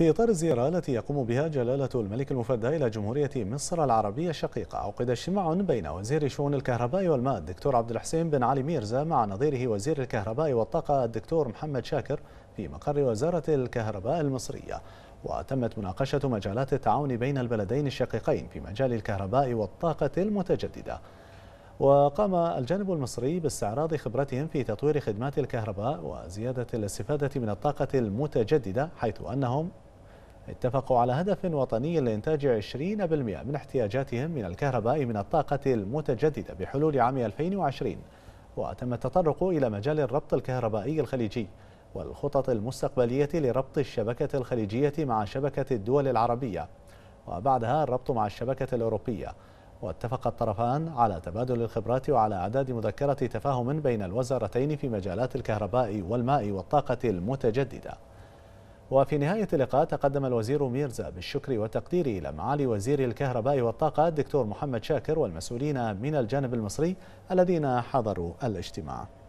في إطار الزيارة التي يقوم بها جلالة الملك المفدى إلى جمهورية مصر العربية الشقيقة عقد اجتماع بين وزير شؤون الكهرباء والماء الدكتور عبد الحسين بن علي ميرزا مع نظيره وزير الكهرباء والطاقة الدكتور محمد شاكر في مقر وزارة الكهرباء المصرية وتمت مناقشة مجالات التعاون بين البلدين الشقيقين في مجال الكهرباء والطاقة المتجددة وقام الجانب المصري باستعراض خبرتهم في تطوير خدمات الكهرباء وزيادة الاستفادة من الطاقة المتجددة حيث أنهم اتفقوا على هدف وطني لإنتاج 20% من احتياجاتهم من الكهرباء من الطاقة المتجددة بحلول عام 2020 وتم التطرق إلى مجال الربط الكهربائي الخليجي والخطط المستقبلية لربط الشبكة الخليجية مع شبكة الدول العربية وبعدها الربط مع الشبكة الأوروبية واتفق الطرفان على تبادل الخبرات وعلى أعداد مذكرة تفاهم بين الوزارتين في مجالات الكهرباء والماء والطاقة المتجددة وفي نهاية اللقاء تقدم الوزير ميرزا بالشكر والتقدير إلى معالي وزير الكهرباء والطاقة الدكتور محمد شاكر والمسؤولين من الجانب المصري الذين حضروا الاجتماع